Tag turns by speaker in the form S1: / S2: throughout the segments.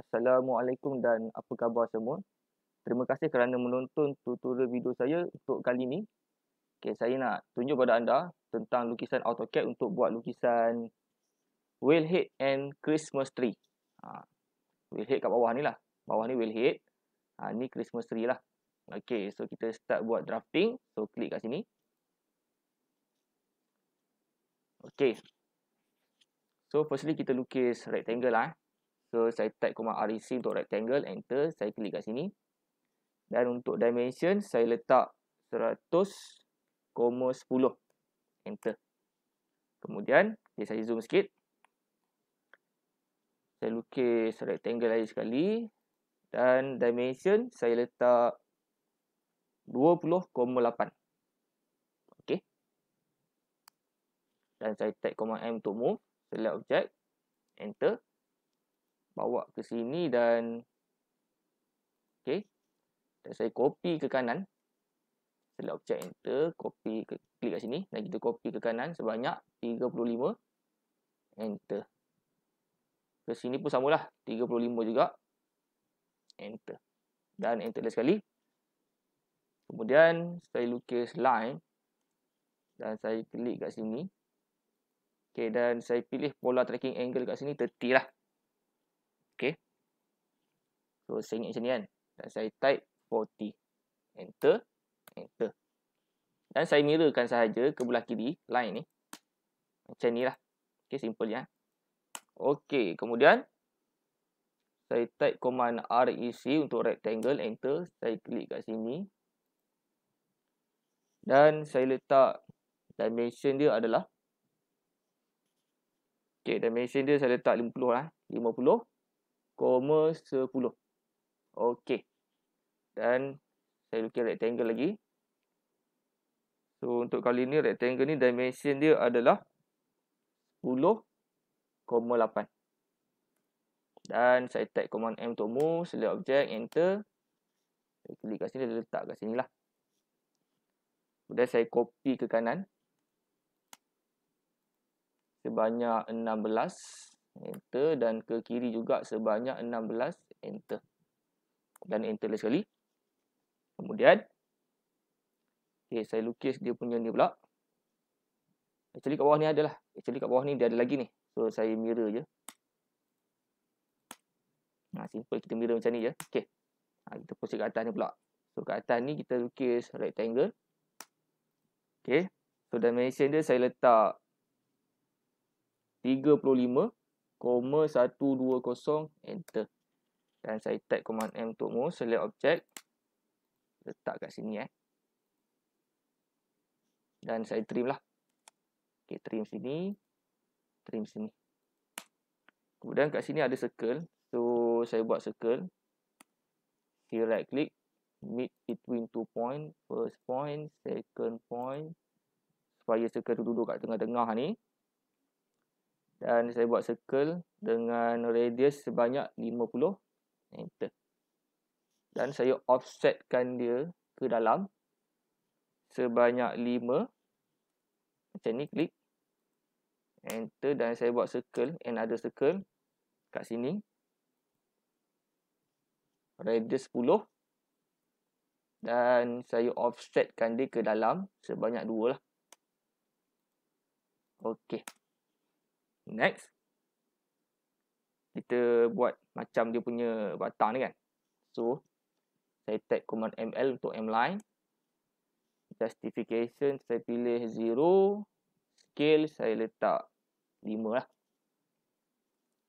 S1: Assalamualaikum dan apa khabar semua. Terima kasih kerana menonton tutorial video saya untuk kali ini. Okay, saya nak tunjuk kepada anda tentang lukisan AutoCAD untuk buat lukisan Wheelhead and Christmas Tree. Ha, wheelhead kat bawah ni lah. Bawah ni Wheelhead. Ha, ni Christmas Tree lah. Okay, so kita start buat drafting. So, klik kat sini. Okay. So, firstly kita lukis rectangle lah. Eh. So saya type command rec untuk rectangle, enter, saya klik kat sini. Dan untuk dimension saya letak 100,10. Enter. Kemudian okay, saya zoom sikit. Saya lukis rectangle lagi sekali. Dan dimension saya letak 20,8. okay? Dan saya type command M untuk move. Select object. Enter bawa ke sini dan okey saya copy ke kanan selepas object enter copy ke, klik kat sini dan kita copy ke kanan sebanyak 35 enter ke sini pun samalah 35 juga enter dan enter lagi sekali kemudian saya lukis line dan saya klik kat sini okey dan saya pilih pola tracking angle kat sini 30 lah So, saya ingat macam ni kan. Dan saya type 40. Enter. Enter. Dan saya mirrorkan sahaja ke belah kiri line ni. Macam ni lah. Okay, simple ya. Ha. Okay, kemudian. Saya type command REC untuk rectangle. Enter. Saya klik kat sini. Dan saya letak dimension dia adalah. Okay, dimension dia saya letak 50 lah. 50, 10. Okey. Dan saya lukis rectangle lagi. So untuk kali ni rectangle ni dimension dia adalah 10.8. Dan saya tag command M untuk move, select object, enter. Saya klik kat sini, dia letak kat sini lah. Kemudian saya copy ke kanan. Sebanyak 16. Enter. Dan ke kiri juga sebanyak 16. Enter dan intellectually. Kemudian, okay, saya lukis dia punya ni pula. Actually kat bawah ni adalah. Actually kat bawah ni dia ada lagi ni. So, saya mirror je. Nah, ha, simple kita mirror macam ni je. Okay. Ha, kita pusat kat atas ni pula. So, kat atas ni kita lukis rectangle. Okay. So, dimension dia saya letak 35, 120, enter. Dan saya type command M untuk move. Select object. Letak kat sini eh. Dan saya trim lah. Okay, trim sini. Trim sini. Kemudian kat sini ada circle. So, saya buat circle. Here right click. Meet between two point. First point. Second point. Supaya circle tu duduk kat tengah-tengah ni. Dan saya buat circle dengan radius sebanyak 50 enter dan saya offsetkan dia ke dalam sebanyak 5 macam ni klik enter dan saya buat circle and ada circle kat sini radius 10 dan saya offsetkan dia ke dalam sebanyak 2 lah okey next kita buat macam dia punya batang ni kan. So, saya type command ml untuk M line. Justification saya pilih 0. Scale saya letak 5 lah.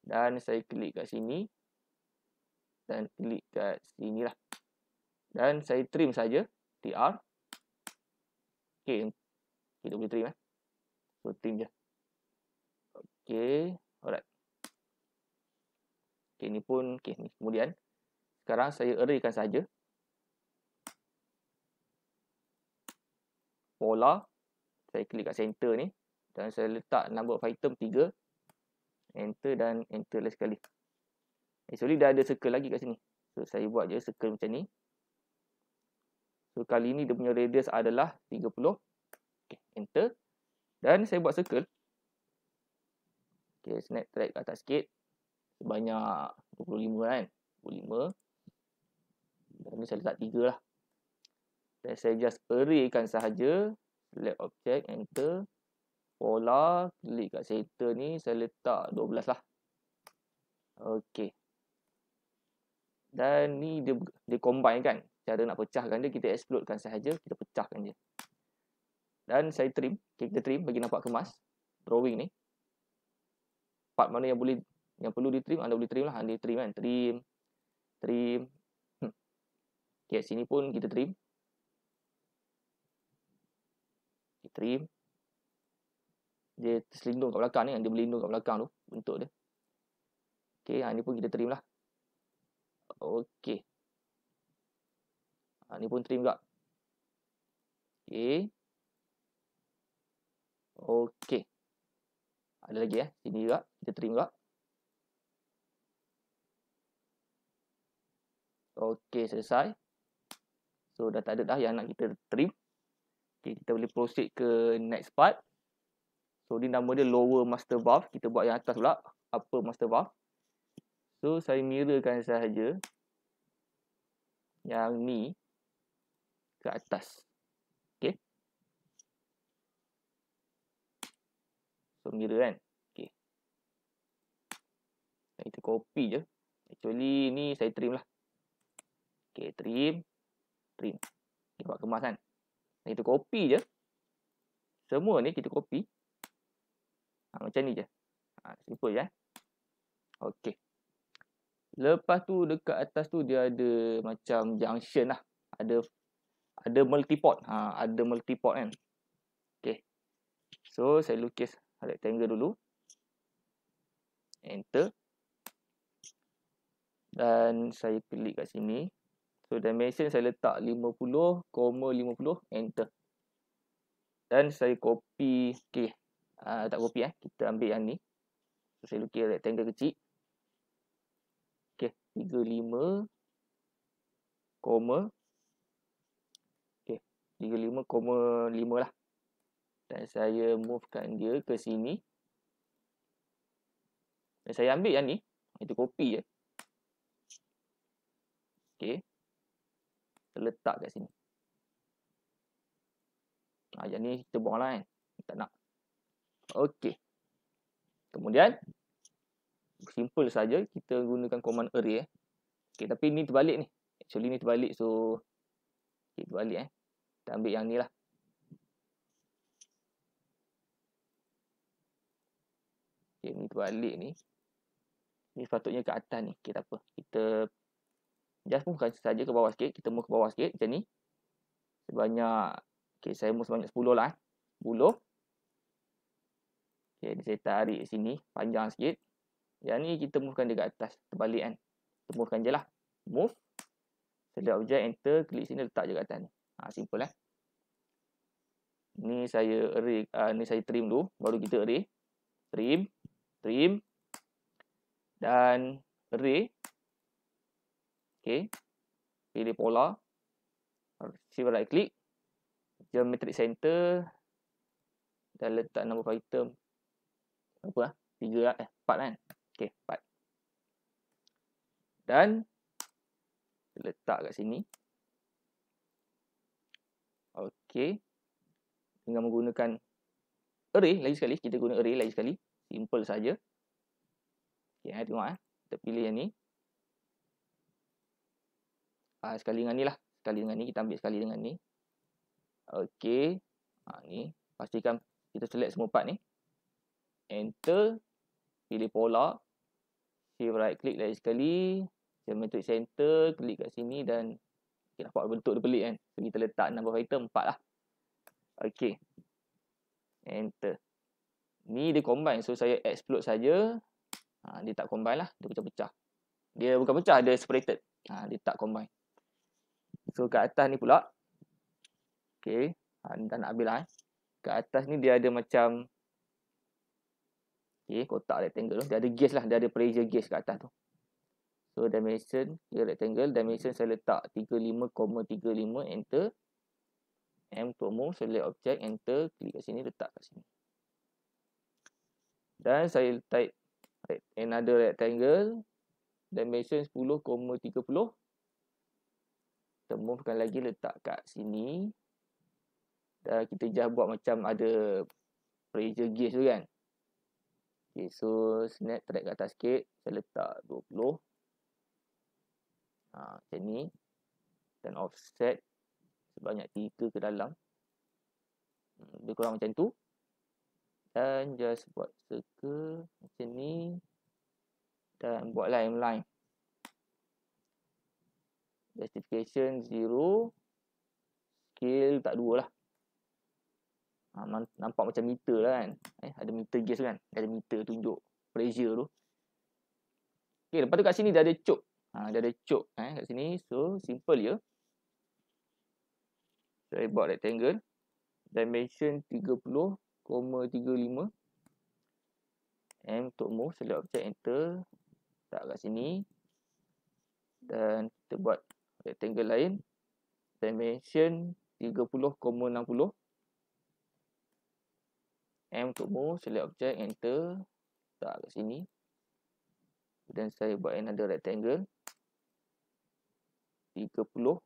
S1: Dan saya klik kat sini. Dan klik kat sini lah. Dan saya trim saja TR. Okay. Kita boleh trim lah. Eh. So, trim je. Okay. Alright. Okey ni pun okey ni. Kemudian sekarang saya erikan saja. Pola saya klik kat center ni dan saya letak number of item 3. Enter dan enter lagi sekali. Eh sorry dah ada circle lagi kat sini. So saya buat je circle macam ni. So kali ni dia punya radius adalah 30. Okay enter dan saya buat circle. Okay snap track kat atas sikit sebanyak 25 kan 25 dan ni saya letak 3 lah dan saya just arraykan sahaja select object enter pola klik kat setter ni saya letak 12 lah Okey. dan ni dia, dia combine kan cara nak pecahkan dia kita explode kan sahaja kita pecahkan dia dan saya trim kita trim bagi nampak kemas drawing ni part mana yang boleh yang perlu di anda boleh trim lah. Anda trim kan. Trim. Trim. Hmm. Okay, sini pun kita trim. Kita trim. Dia terselindung kat belakang ni. Kan? Dia berlindung kat belakang tu. Bentuk dia. Okay, yang ha, ni pun kita trim lah. Okay. Ha, ni pun trim juga. Okay. Okay. Ada lagi eh. Sini juga. Kita trim juga. Okey, selesai. So, dah tak ada dah yang nak kita trim. Okey, kita boleh proceed ke next part. So, ni nama dia lower master valve. Kita buat yang atas pula. Apa master valve. So, saya mirrorkan sahaja. Yang ni. Ke atas. okay? So, mirror kan. Okey. Kita copy je. Actually, ni saya trim lah. Okey, trim. Trim. Ini buat kemas kan. Kita copy je. Semua ni kita copy. Ha, macam ni je. Ha, simple je. Eh? Okey. Lepas tu dekat atas tu dia ada macam junction lah. Ada ada multiport. Ha, ada multiport kan. Okey. So saya lukis rectangle dulu. Enter. Dan saya klik kat sini. So dimension saya letak 50, 50, enter. Dan saya copy, okay. uh, tak copy eh, kita ambil yang ni. So, saya lukis rectangle kecil. Okay, 35, comma. Okay, lah. Dan saya movekan dia ke sini. Dan saya ambil yang ni, itu copy je. Okay, Letak kat sini. Ha, yang ni kita buang lah kan. Tak nak. Okey. Kemudian. Simple saja Kita gunakan command array. Eh. Okey tapi ni terbalik ni. Actually ni terbalik. So. Okey terbalik eh. Kita ambil yang ni lah. Okey ni terbalik ni. Ni sepatutnya kat atas ni. Okey tak apa. Kita Just pun bukan saja ke bawah sikit. Kita move ke bawah sikit. Macam ni. Sebanyak. Okay, saya move sebanyak 10 lah. 10. Eh. Okay, ni saya tarik sini. Panjang sikit. Yang ni kita movekan dekat atas. Terbalik kan. Kita movekan je lah. Move. Select object. Enter. Klik sini. Letak je kat atas ni. Ha, simple lah. Ni saya array. Uh, ah, ni saya trim dulu. Baru kita array. Trim. Trim. Dan array. Okay. Pilih pola. Receiver right click. Geometric center. Dan letak number of item. Apa lah? Tiga lah. Eh, empat kan? Okay, empat. Dan. Letak kat sini. Okay. Dengan menggunakan array lagi sekali. Kita guna array lagi sekali. Simple saja. Okay, eh, tengok lah. Kita pilih yang ni ha, sekali dengan ni lah. Sekali dengan ni, kita ambil sekali dengan ni. Okey. Ha, ni, pastikan kita select semua part ni. Enter. Pilih pola. Save right click lagi sekali. Geometric center, klik kat sini dan okay, nampak bentuk dia pelik kan. So, kita letak number vector 4 lah. Okey. Enter. Ni dia combine. So, saya explode saja. Ha, dia tak combine lah. Dia pecah-pecah. Dia bukan pecah, dia separated. Ha, dia tak combine. So kat atas ni pula. Okay. Anda ha, nak ambil lah eh. Kat atas ni dia ada macam. Okay. Kotak rectangle tu. Dia ada gauge lah. Dia ada pressure gauge kat atas tu. So dimension. Dia rectangle. Dimension saya letak 35, 35. Enter. M to move. Select object. Enter. Klik kat sini. Letak kat sini. Dan saya type. Another rectangle. Dimension 10, 30 kita movekan lagi letak kat sini dan kita jah buat macam ada pressure gauge tu kan ok so snap track kat atas sikit saya letak 20 ha, macam ni dan offset sebanyak 3 ke dalam hmm, lebih kurang macam tu dan just buat circle macam ni dan buat line line Justification 0. kill tak 2 lah. Ha, nampak macam meter lah kan. Eh, ada meter gas kan. Ada meter tunjuk pressure tu. Okay, lepas tu kat sini dah ada choke. Ha, dah ada choke eh, kat sini. So, simple ya. Saya buat rectangle. Dimension 30.35. M untuk move. Select object enter. Tak kat sini. Dan kita buat rectangle lain dimension 30.60 M untuk move, select object, enter letak kat sini dan saya buat another rectangle 30.70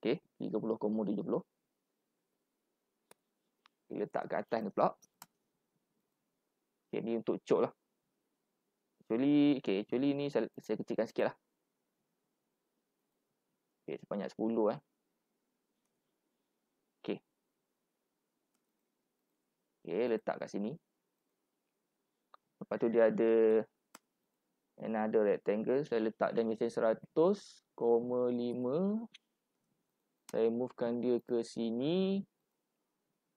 S1: ok, 30.70 letak kat atas ni pula ok, ni untuk cok lah Actually, okay, actually ni saya, saya kecilkan sikit lah. Okay, sebanyak 10 eh. Okay. Okay, letak kat sini. Lepas tu dia ada another rectangle. Saya letak dia misalnya 100,5. Saya movekan dia ke sini.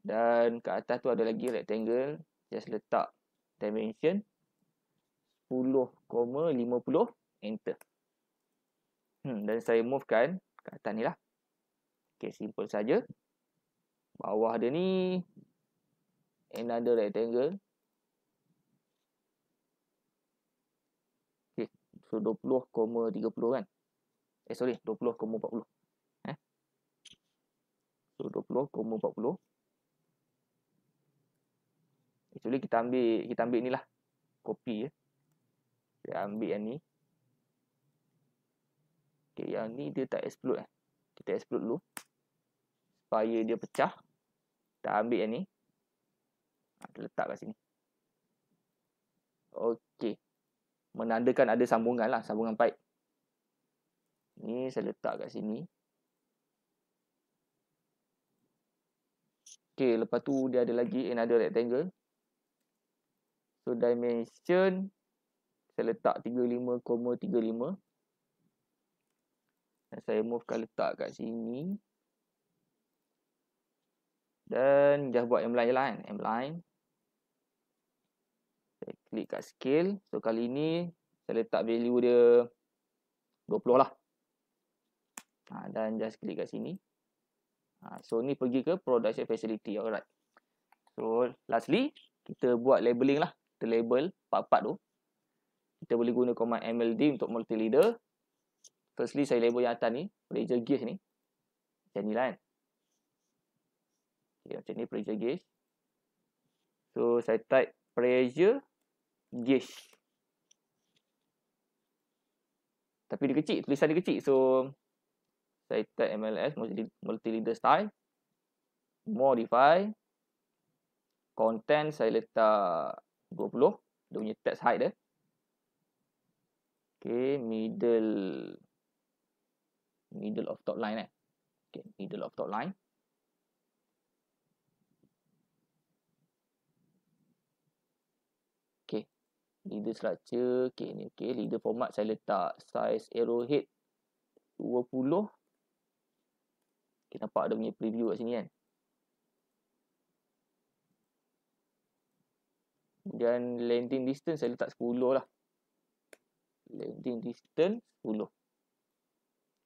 S1: Dan kat atas tu ada lagi rectangle. Just letak dimension 10.50 enter hmm, dan saya movekan ke atas ni lah okay simple saja. bawah dia ni another rectangle okay so 20.30 kan eh sorry 20.40 eh? so 20.40 actually kita ambil kita ambil ni lah copy ya eh? Dia ambil yang ni. Okay, yang ni dia tak explode. Eh. Kita explode dulu. Supaya dia pecah. Kita ambil yang ni. Kita ah, letak kat sini. Okey. Menandakan ada sambungan lah. Sambungan pipe. Ni saya letak kat sini. Okay, lepas tu dia ada lagi another rectangle. So dimension saya letak 35.35 dan saya move movekan letak kat sini dan dah buat M-line je lah kan, M-line saya klik kat scale, so kali ini saya letak value dia 20 lah ha, dan just klik kat sini ha, so ni pergi ke production facility, alright so lastly, kita buat labeling lah, kita label part-part tu kita boleh guna command MLD untuk multi leader. Firstly, saya label yang atas ni, pressure gauge ni. Macam ni lah kan. Okay, macam ni pressure gauge. So, saya type pressure gauge. Tapi dia kecil, tulisan dia kecil. So, saya type MLS, multi leader style. Modify. Content, saya letak 20. Dia punya text height dia. Okay, middle middle of top line eh. Okay, middle of top line. Okay. Leader structure. Okay, ni okay. Leader format saya letak size arrowhead 20. Okay, nampak ada punya preview kat sini kan. Kemudian landing distance saya letak 10 lah landing distance 10.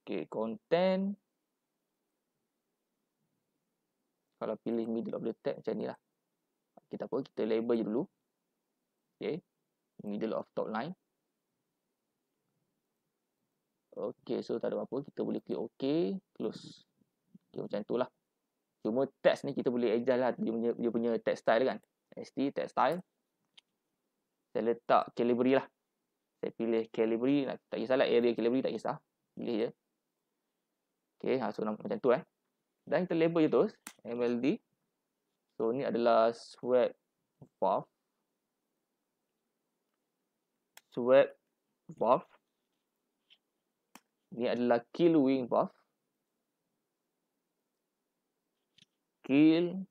S1: Okey, content. Kalau pilih middle of the tag macam ni lah. Kita apa? Kita label je dulu. Okey. Middle of top line. Okey, so tak ada apa-apa. Kita boleh klik OK. Close. Okey, macam tu lah. Cuma text ni kita boleh adjust lah. Dia punya, dia punya text style kan. ST, text style. Saya letak calibri lah. Saya pilih calibri, tak lah area calibri tak kisah. Pilih je. Okay, ha, so nampak macam tu eh. Dan kita label je terus, MLD. So ni adalah swept buff. Swept buff. Ni adalah kill wing buff. Kill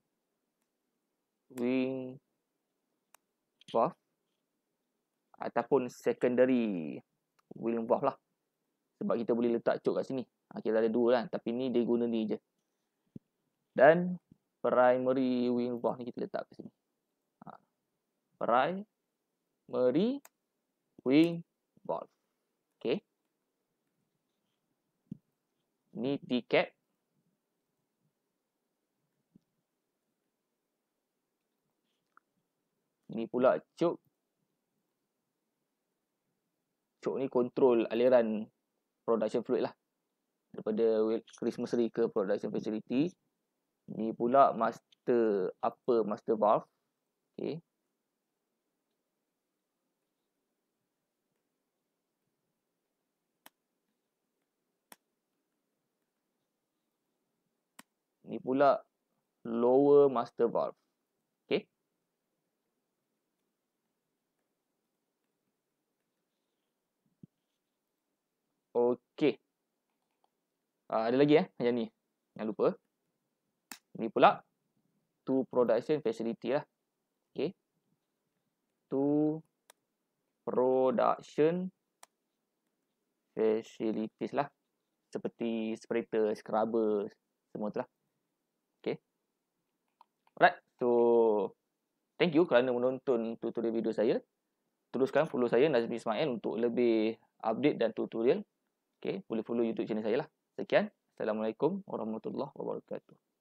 S1: wing buff ataupun secondary will involve lah. Sebab kita boleh letak choke kat sini. Ha, kita ada dua lah. Tapi ni dia guna ni je. Dan primary will involve ni kita letak kat sini. Ha, primary will involve. Okay. Ni T-cap. Ni pula choke choke ni kontrol aliran production fluid lah daripada Christmas tree ke production facility ni pula master apa master valve okey ni pula lower master valve Okey. Uh, ada lagi eh macam ni. Jangan lupa. Ni pula to production facility lah. Okey. To production facilities lah. Seperti separator, scrubber, semua tu lah. Okay. Alright. So, thank you kerana menonton tutorial video saya. Teruskan follow saya Nazmi Ismail untuk lebih update dan tutorial Okay, boleh follow YouTube channel saya lah. Sekian. Assalamualaikum warahmatullahi wabarakatuh.